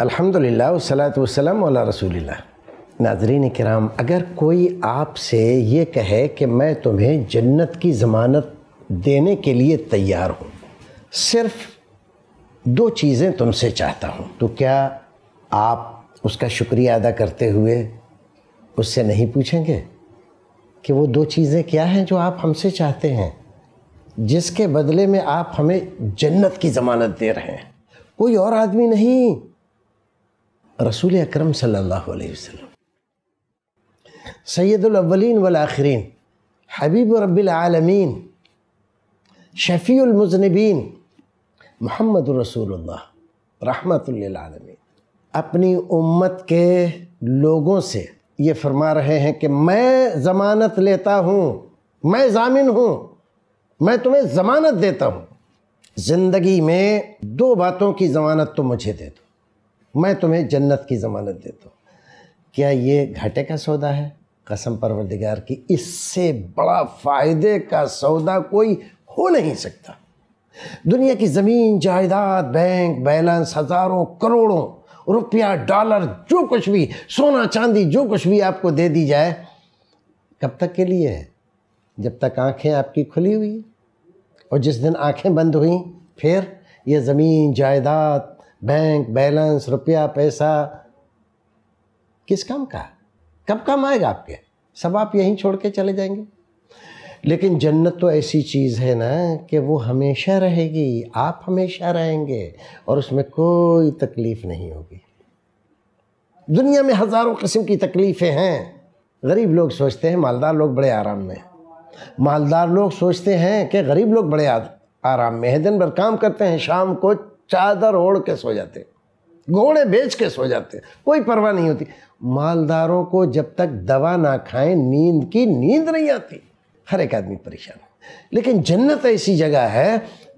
अल्हम्दुलिल्लाह वसलात वसलम वाला रसूलिल्लाह नाजरीन कराम अगर कोई आपसे ये कहे कि मैं तुम्हें जन्नत की ज़मानत देने के लिए तैयार हूँ सिर्फ दो चीज़ें तुमसे चाहता हूँ तो क्या आप उसका शुक्रिया अदा करते हुए उससे नहीं पूछेंगे कि वो दो चीज़ें क्या हैं जो आप हमसे चाहते हैं जिसके बदले में आप हमें जन्नत की ज़मानत दे रहे हैं कोई और आदमी नहीं रसूल अक्रम सल्लल्लाहु अलैहि सैदुलवलिन हबीब रबालमीन शफ़ीमजनबीन महमद रसूल रहमतमी अपनी उम्मत के लोगों से ये फरमा रहे हैं कि मैं ज़मानत लेता हूँ मैं जामिन हूँ मैं तुम्हें ज़मानत देता हूँ ज़िंदगी में दो बातों की ज़मानत तो मुझे दे दो मैं तुम्हें जन्नत की ज़मानत देता हूँ क्या ये घाटे का सौदा है कसम परवरदिगार की इससे बड़ा फ़ायदे का सौदा कोई हो नहीं सकता दुनिया की ज़मीन जायदाद बैंक बैलेंस हज़ारों करोड़ों रुपया डॉलर जो कुछ भी सोना चांदी जो कुछ भी आपको दे दी जाए कब तक के लिए है जब तक आंखें आपकी खुली हुई और जिस दिन आंखें बंद हुई फिर ये ज़मीन जायदाद बैंक बैलेंस रुपया पैसा किस काम का कब काम आएगा आपके सब आप यहीं छोड़ के चले जाएंगे लेकिन जन्नत तो ऐसी चीज़ है ना कि वो हमेशा रहेगी आप हमेशा रहेंगे और उसमें कोई तकलीफ़ नहीं होगी दुनिया में हज़ारों किस्म की तकलीफ़ें हैं गरीब लोग सोचते हैं मालदार लोग बड़े आराम में मालदार लोग सोचते हैं कि गरीब लोग बड़े आराम में है दिन भर काम करते हैं शाम को चादर ओढ़ के सो जाते घोड़े बेच के सो जाते कोई परवाह नहीं होती मालदारों को जब तक दवा ना खाएं नींद की नींद नहीं आती हर एक आदमी परेशान है लेकिन जन्नत ऐसी जगह है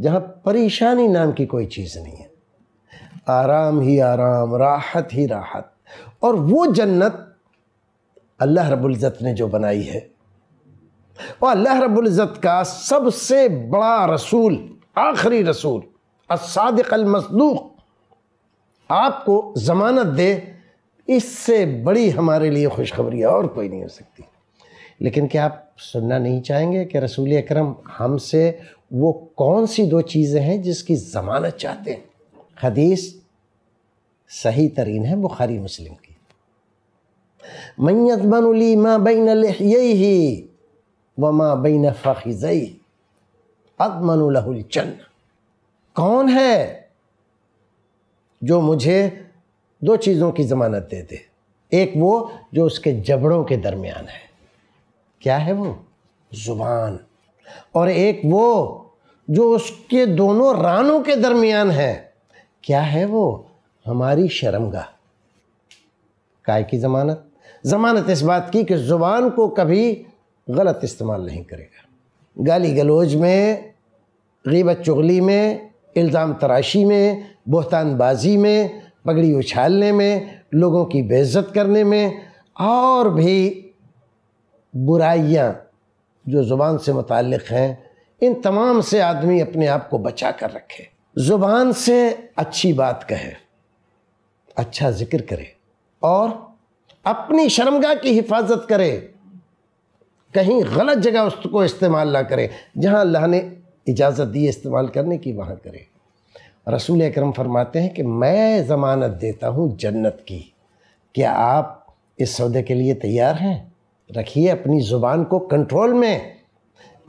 जहाँ परेशानी नाम की कोई चीज़ नहीं है आराम ही आराम राहत ही राहत और वो जन्नत अल्लाह रबुल्ज़त ने जो बनाई है वो अल्लाह रबुल्ज़त का सबसे बड़ा रसूल आखिरी रसूल असादकल मसदूक आपको ज़मानत दे इससे बड़ी हमारे लिए खुशखबरी और कोई नहीं हो सकती लेकिन क्या आप सुनना नहीं चाहेंगे कि रसूल अक्रम हमसे वो कौन सी दो चीज़ें हैं जिसकी ज़मानत चाहते हैं हदीस सही तरीन है बुखारी मुस्लिम की मैत बनली माँ बिन ही व माँ बिन फ़खज़ई अदमन जन्न कौन है जो मुझे दो चीज़ों की ज़मानत देते एक वो जो उसके जबड़ों के दरमियान है क्या है वो ज़ुबान और एक वो जो उसके दोनों रानों के दरमियान है क्या है वो हमारी शर्मगा काय की ज़मानत ज़मानत इस बात की कि ज़ुबान को कभी गलत इस्तेमाल नहीं करेगा गाली गलोज में गीबत चुगली में इल्ज़ाम तराशी में बहतानबाजी में पगड़ी उछालने में लोगों की बेइज्जत करने में और भी बुराइयाँ जो ज़ुबान से मुतक़ हैं इन तमाम से आदमी अपने आप को बचा कर रखे ज़ुबान से अच्छी बात कहे अच्छा ज़िक्र करे और अपनी शर्मगाह की हिफाजत करे कहीं गलत जगह उसको इस्तेमाल ना करें जहाँ अल्लाह ने इजाज़त दी इस्तेमाल करने की वहाँ करें रसूल अकरम फरमाते हैं कि मैं ज़मानत देता हूँ जन्नत की क्या आप इस सौदे के लिए तैयार हैं रखिए अपनी ज़ुबान को कंट्रोल में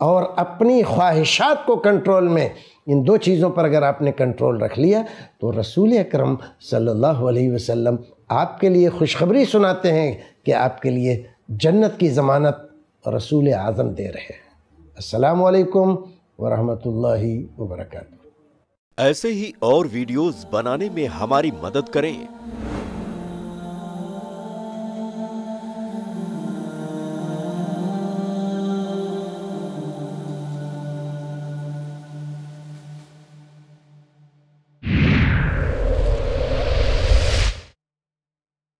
और अपनी ख्वाहिशात को कंट्रोल में इन दो चीज़ों पर अगर आपने कंट्रोल रख लिया तो रसूल अकरम सल्लल्लाहु अलैहि वसल्लम आपके लिए खुशखबरी सुनाते हैं कि आपके लिए जन्नत की ज़मानत रसूल आज़म दे रहे हैं असलकम वरहमतुल्लाहि वबरकातुहू ऐसे ही और वीडियोस बनाने में हमारी मदद करें